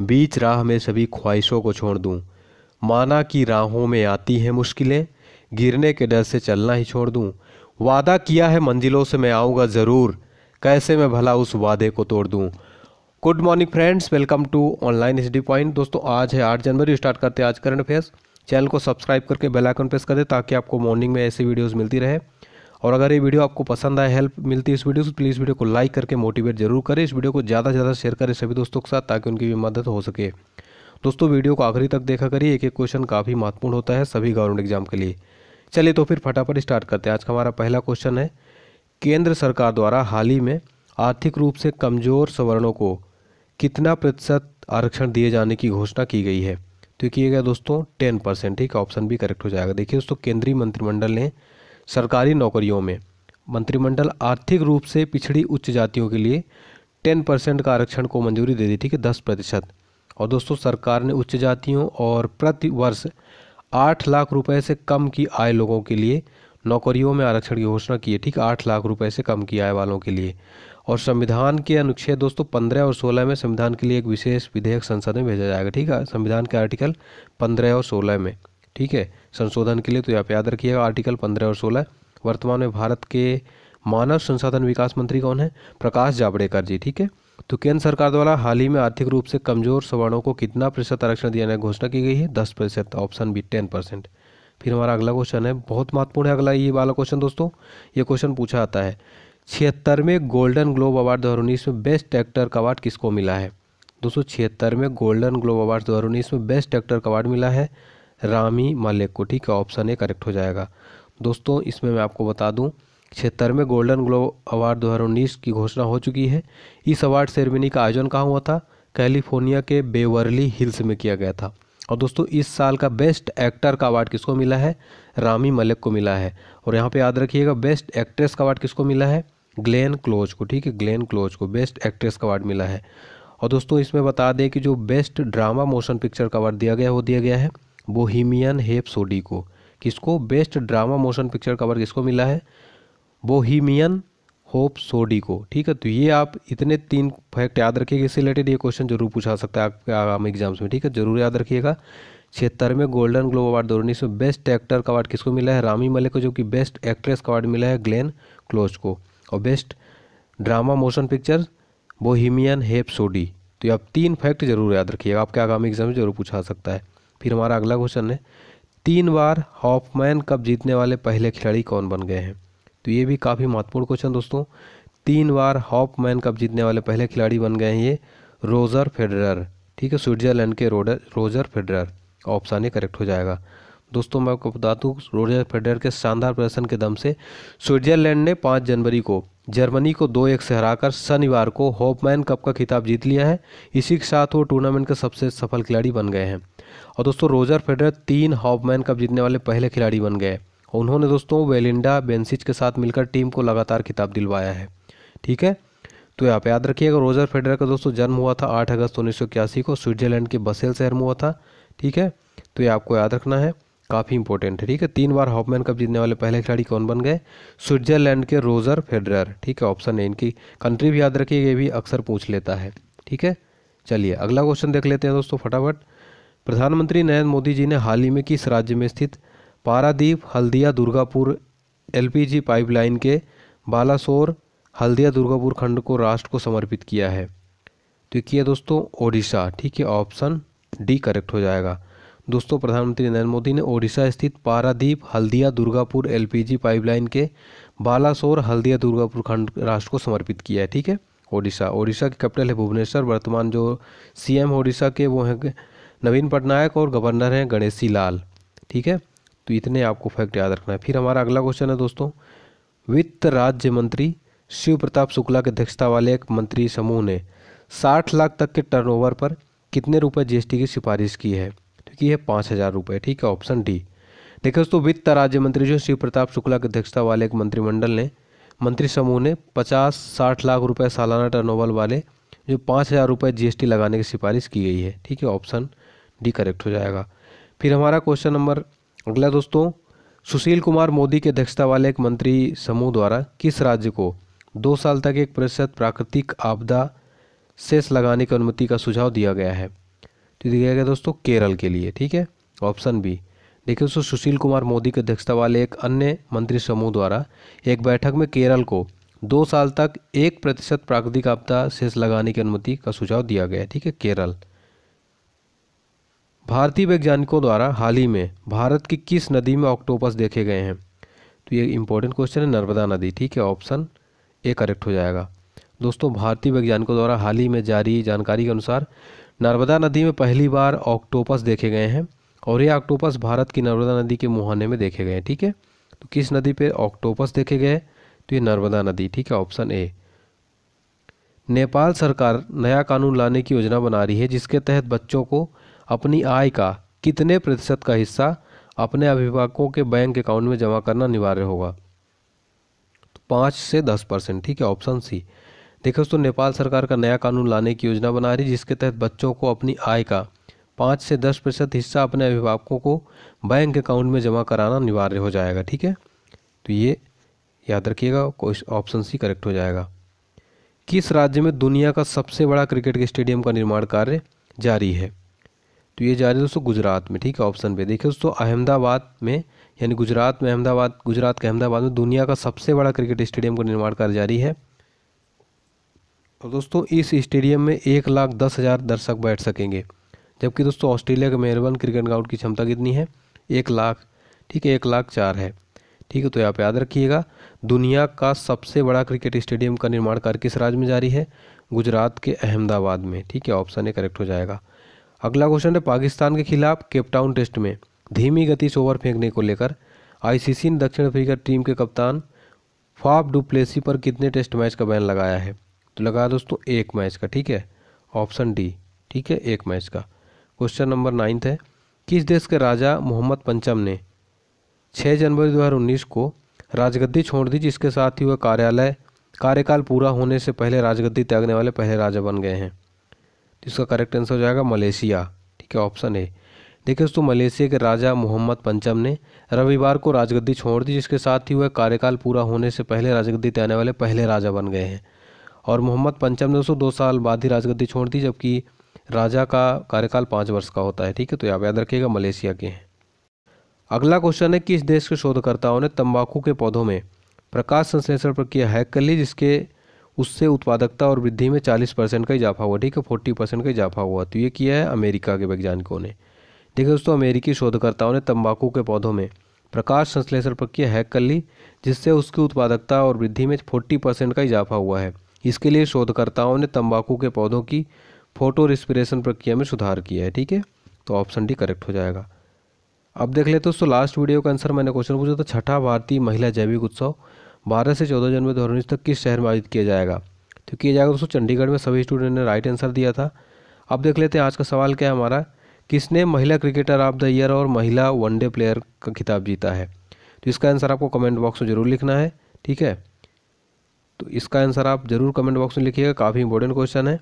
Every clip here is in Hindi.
बीच राह में सभी ख्वाहिशों को छोड़ दूँ माना कि राहों में आती हैं मुश्किलें गिरने के डर से चलना ही छोड़ दूँ वादा किया है मंजिलों से मैं आऊँगा ज़रूर कैसे मैं भला उस वादे को तोड़ दूँ good morning friends welcome to online H point दोस्तों आज है आठ जनवरी स्टार्ट करते हैं आज करंट अफेयर्स चैनल को सब्सक्राइब करके बेल आइकन प्रेस कर दें ताकि आपको मॉर्निंग में ऐसी वीडियोस मिलती रहे और अगर ये वीडियो आपको पसंद आए हेल्प मिलती है इस वीडियो से प्लीज़ तो वीडियो को लाइक करके मोटिवेट जरूर करें इस वीडियो को ज़्यादा से ज़्यादा शेयर करें सभी दोस्तों के साथ ताकि उनकी भी मदद हो सके दोस्तों वीडियो को आखिरी तक देखा करिए एक एक क्वेश्चन काफ़ी महत्वपूर्ण होता है सभी गवर्नमेंट एग्जाम के लिए चलिए तो फिर फटाफट स्टार्ट करते हैं आज का हमारा पहला क्वेश्चन है केंद्र सरकार द्वारा हाल ही में आर्थिक रूप से कमज़ोर सवर्णों को कितना प्रतिशत आरक्षण दिए जाने की घोषणा की गई है तो गया दोस्तों टेन परसेंट ठीक ऑप्शन भी करेक्ट हो जाएगा देखिए दोस्तों केंद्रीय मंत्रिमंडल ने सरकारी नौकरियों में मंत्रिमंडल आर्थिक रूप से पिछड़ी उच्च जातियों के लिए टेन परसेंट का आरक्षण को मंजूरी दे दी थी कि दस प्रतिशत और दोस्तों सरकार ने उच्च जातियों और प्रति वर्ष आठ लाख रुपए से कम की आय लोगों के लिए नौकरियों में आरक्षण की घोषणा की है ठीक आठ लाख रुपए से कम की आय वालों के लिए और संविधान के अनुच्छेद दोस्तों पंद्रह और सोलह में संविधान के लिए एक विशेष विधेयक संसद में भेजा जाएगा ठीक है संविधान के आर्टिकल पंद्रह और सोलह में ठीक है संशोधन के लिए तो आप याद रखिएगा आर्टिकल पंद्रह और सोलह वर्तमान में भारत के मानव संसाधन विकास मंत्री कौन है प्रकाश जावड़ेकर जी ठीक है तो केंद्र सरकार द्वारा हाल ही में आर्थिक रूप से कमजोर सवर्णों को कितना प्रतिशत आरक्षण दिया जाने की घोषणा की गई है दस प्रतिशत ऑप्शन बी टेन परसेंट फिर हमारा अगला क्वेश्चन है बहुत महत्वपूर्ण है अगला ये वाला क्वेश्चन दोस्तों ये क्वेश्चन पूछा आता है छिहत्तरवें गोल्डन ग्लोब अवार्ड दो हज़ार उन्नीस में बेस्ट एक्टर का अवार्ड किसको मिला है दोस्तों छिहत्तरवें गोल्डन ग्लोब अवार्ड दो हज़ार उन्नीस में बेस्ट एक्टर का अवार्ड मिला है रामी ठीक का ऑप्शन ए करेक्ट हो जाएगा दोस्तों इसमें मैं आपको बता दूं छिहत्तरवें गोल्डन ग्लोब अवार्ड दो की घोषणा हो चुकी है इस अवार्ड सेरेमनी का आयोजन कहाँ हुआ था कैलिफोर्निया के बेवरली हिल्स में किया गया था और दोस्तों इस साल का बेस्ट एक्टर का अवार्ड किसको मिला है रामी मलिक को मिला है और यहाँ पे याद रखिएगा बेस्ट एक्ट्रेस का अवार्ड किसको मिला है ग्लेन क्लोज को ठीक है ग्लेन क्लोज को बेस्ट एक्ट्रेस का अवार्ड मिला है और दोस्तों इसमें बता दें कि जो बेस्ट ड्रामा मोशन पिक्चर का अवार्ड दिया गया वो दिया गया है बोहीमियन हेप्सोडी को किसको best drama motion picture cover किसको मिला है बोहीमियन होप सोडी को ठीक है तो ये आप इतने तीन फैक्ट याद रखिएगा इससे रिलेटेड ये क्वेश्चन जरूर पूछा सकता है आपके आगामी एग्जाम्स में ठीक है जरूर याद रखिएगा छिहत्तर में गोल्डन ग्लोब अवार्ड दो उन्नीस में बेस्ट एक्टर का अवार्ड किसको मिला है रामी मलिक को जो कि बेस्ट एक्ट्रेस का अवार्ड मिला है ग्लेन क्लोज को और best drama motion picture Bohemian Rhapsody तो ये आप तीन फैक्ट जरूर याद रखिएगा आपके आगामी एग्जाम में जरूर पूछा सकता है फिर हमारा अगला क्वेश्चन है तीन बार हॉफमैन कप जीतने वाले पहले खिलाड़ी कौन बन गए हैं तो ये भी काफ़ी महत्वपूर्ण क्वेश्चन दोस्तों तीन बार हॉफमैन कप जीतने वाले पहले खिलाड़ी बन गए हैं ये रोजर फेडरर ठीक है स्विट्जरलैंड के रोडर रोजर फेडरर ऑप्शन ये करेक्ट हो जाएगा दोस्तों मैं आपको बता दूँ रोजर फेडरर के शानदार प्रदर्शन के दम से स्विट्जरलैंड ने पाँच जनवरी को जर्मनी को दो एक से हराकर शनिवार को होपमैन कप का खिताब जीत लिया है इसी के साथ वो टूर्नामेंट के सबसे सफल खिलाड़ी बन गए हैं और दोस्तों रोजर फेडर तीन होपमैन कप जीतने वाले पहले खिलाड़ी बन गए उन्होंने दोस्तों वेलिंडा बेंसिच के साथ मिलकर टीम को लगातार खिताब दिलवाया है ठीक है तो आप याद रखिएगा रोजर फेडरर का दोस्तों जन्म हुआ था आठ अगस्त उन्नीस को स्विट्जरलैंड के बसेल शहर में हुआ था ठीक है तो ये आपको याद रखना है काफ़ी इंपॉर्टेंट है ठीक है तीन बार हॉपमैन कप जीतने वाले पहले खिलाड़ी कौन बन गए स्विट्जरलैंड के रोजर फेडरर ठीक है ऑप्शन है इनकी कंट्री भी याद रखिए ये भी अक्सर पूछ लेता है ठीक है चलिए अगला क्वेश्चन देख लेते हैं दोस्तों फटाफट प्रधानमंत्री नरेंद्र मोदी जी ने हाल ही में किस राज्य में स्थित पारादीप हल्दिया दुर्गापुर एल पाइपलाइन के बालासोर हल्दिया दुर्गापुर खंड को राष्ट्र को समर्पित किया है तो किया दोस्तों ओडिशा ठीक है ऑप्शन डी करेक्ट हो जाएगा दोस्तों प्रधानमंत्री नरेंद्र मोदी ने ओडिशा स्थित पारादीप हल्दिया दुर्गापुर एलपीजी पाइपलाइन के बालासोर हल्दिया दुर्गापुर खंड राष्ट्र को समर्पित किया है ठीक है ओडिशा ओडिशा की कैपिटल है भुवनेश्वर वर्तमान जो सीएम ओडिशा के वो हैं नवीन पटनायक और गवर्नर हैं गणेशी लाल ठीक है तो इतने आपको फैक्ट याद रखना है फिर हमारा अगला क्वेश्चन है दोस्तों वित्त राज्य मंत्री शिव प्रताप शुक्ला की अध्यक्षता वाले एक मंत्री समूह ने साठ लाख तक के टर्नओवर पर कितने रुपए जीएसटी की सिफारिश की है व्यक्त की है पाँच हज़ार रुपये ठीक है ऑप्शन डी देखिए दोस्तों वित्त राज्य मंत्री जो शिव प्रताप शुक्ला की अध्यक्षता वाले एक मंत्रिमंडल ने मंत्री समूह ने पचास साठ लाख रुपये सालाना टर्न वाले जो पाँच हज़ार रुपये जीएसटी लगाने की सिफारिश की गई है ठीक है ऑप्शन डी करेक्ट हो जाएगा फिर हमारा क्वेश्चन नंबर अगला दोस्तों सुशील कुमार मोदी के अध्यक्षता वाले एक मंत्री समूह द्वारा किस राज्य को दो साल तक एक प्रतिशत प्राकृतिक आपदा सेस लगाने की अनुमति का सुझाव दिया गया है तो दिया गया दोस्तों केरल के लिए ठीक है ऑप्शन बी देखिए दोस्तों सुशील कुमार मोदी की अध्यक्षता वाले एक अन्य मंत्री समूह द्वारा एक बैठक में केरल को दो साल तक एक प्रतिशत प्राकृतिक आपदा शेष लगाने की अनुमति का सुझाव दिया गया ठीक है केरल भारतीय वैज्ञानिकों द्वारा हाल ही में भारत की किस नदी में ऑक्टोपस देखे गए हैं तो ये इंपॉर्टेंट क्वेश्चन है नर्मदा नदी ठीक है ऑप्शन ए करेक्ट हो जाएगा दोस्तों भारतीय वैज्ञानिकों द्वारा हाल ही में जारी जानकारी के अनुसार नर्मदा नदी में पहली बार ऑक्टोपस देखे गए हैं और ये ऑक्टोपस भारत की नर्मदा नदी के मुहाने में देखे गए हैं ठीक है तो किस नदी पे ऑक्टोपस देखे गए तो ये नर्मदा नदी ठीक है ऑप्शन ए नेपाल सरकार नया कानून लाने की योजना बना रही है जिसके तहत बच्चों को अपनी आय का कितने प्रतिशत का हिस्सा अपने अभिभावकों के बैंक अकाउंट में जमा करना अनिवार्य होगा तो पाँच से दस परसेंट ठीक है ऑप्शन सी देखो दोस्तों नेपाल सरकार का नया कानून लाने की योजना बना रही जिसके तहत बच्चों को अपनी आय का पाँच से दस प्रतिशत हिस्सा अपने अभिभावकों को बैंक अकाउंट में जमा कराना अनिवार्य हो जाएगा ठीक है तो ये याद रखिएगा ऑप्शन सी करेक्ट हो जाएगा किस राज्य में दुनिया का सबसे बड़ा क्रिकेट के स्टेडियम का निर्माण कार्य जारी है तो ये जारी दोस्तों गुजरात में ठीक है ऑप्शन पे देखिए दोस्तों अहमदाबाद में यानी गुजरात में अहमदाबाद गुजरात के अहमदाबाद में दुनिया का सबसे बड़ा क्रिकेट स्टेडियम का निर्माण कार्य जारी है और तो दोस्तों इस स्टेडियम में एक लाख दस हज़ार दर्शक बैठ सकेंगे जबकि दोस्तों ऑस्ट्रेलिया के मेलबर्न क्रिकेट ग्राउंड की क्षमता कितनी है एक लाख ठीक है एक लाख चार है ठीक है तो आप याद रखिएगा दुनिया का सबसे बड़ा क्रिकेट स्टेडियम का निर्माण कार्य किस राज्य में जारी है गुजरात के अहमदाबाद में ठीक है ऑप्शन ए करेक्ट हो जाएगा अगला क्वेश्चन है पाकिस्तान के खिलाफ केपटाउन टेस्ट में धीमी गति से ओवर फेंकने को लेकर आईसीसी ने दक्षिण अफ्रीका टीम के कप्तान फाफ डुप्लेसी पर कितने टेस्ट मैच का बैन लगाया है तो लगा दोस्तों एक मैच का ठीक है ऑप्शन डी ठीक है एक मैच का क्वेश्चन नंबर नाइन्थ है किस देश के राजा मोहम्मद पंचम ने 6 जनवरी 2019 को राजगद्दी छोड़ दी जिसके साथ ही वह कार्यालय कार्यकाल पूरा होने से पहले राजगद्दी त्यागने वाले पहले राजा बन गए हैं तो इसका करेक्ट आंसर हो जाएगा मलेशिया ठीक है ऑप्शन ए देखिए दोस्तों मलेशिया के राजा मोहम्मद पंचम ने रविवार को राजगद्दी छोड़ दी जिसके साथ ही वह कार्यकाल पूरा होने से पहले राजगद्दी त्यागने वाले पहले राजा बन गए हैं और मोहम्मद पंचम ने उसको दो साल बाद ही राजगद्दी छोड़ दी जबकि राजा का कार्यकाल पाँच वर्ष का होता है ठीक है तो आप याद रखिएगा मलेशिया के हैं अगला क्वेश्चन है कि इस देश के शोधकर्ताओं ने तंबाकू के पौधों में प्रकाश संश्लेषण पर किया ली जिसके उससे उत्पादकता और वृद्धि में 40 परसेंट का इजाफा हुआ ठीक है 40 परसेंट का इजाफा हुआ तो ये किया है अमेरिका के वैज्ञानिकों ने देखिए दोस्तों अमेरिकी शोधकर्ताओं ने तंबाकू के पौधों में प्रकाश संश्लेषण प्रक्रिया हैक कर ली जिससे उसकी उत्पादकता और वृद्धि में फोर्टी परसेंट का इजाफा हुआ है इसके लिए शोधकर्ताओं ने तंबाकू के पौधों की फोटो रिस्पिरेशन प्रक्रिया में सुधार किया है ठीक है तो ऑप्शन डी करेक्ट हो जाएगा अब देख लेते दोस्तों लास्ट वीडियो का आंसर मैंने क्वेश्चन पूछा था छठा भारतीय महिला जैविक उत्सव बारह से चौदह जनवरी दो तक किस शहर में आयोजित किया जाएगा तो किया जाएगा दोस्तों चंडीगढ़ में सभी स्टूडेंट ने राइट आंसर दिया था अब देख लेते हैं आज का सवाल क्या है हमारा किसने महिला क्रिकेटर ऑफ द ईयर और महिला वनडे प्लेयर का खिताब जीता है तो इसका आंसर आपको कमेंट बॉक्स में ज़रूर लिखना है ठीक है तो इसका आंसर आप जरूर कमेंट बॉक्स में लिखिएगा काफ़ी इंपॉर्टेंट क्वेश्चन है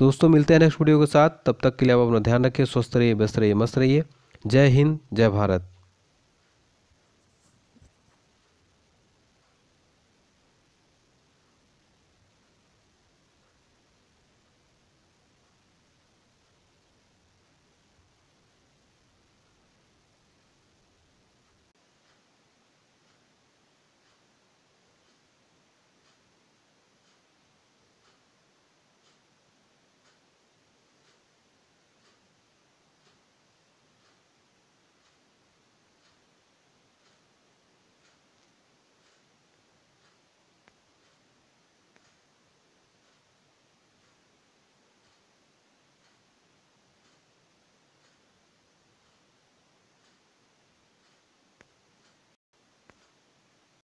दोस्तों मिलते हैं नेक्स्ट वीडियो के साथ तब तक के लिए आप अपना ध्यान रखिए स्वस्थ रहिए व्यस्त रहिए मस्त रहिए जय हिंद जय भारत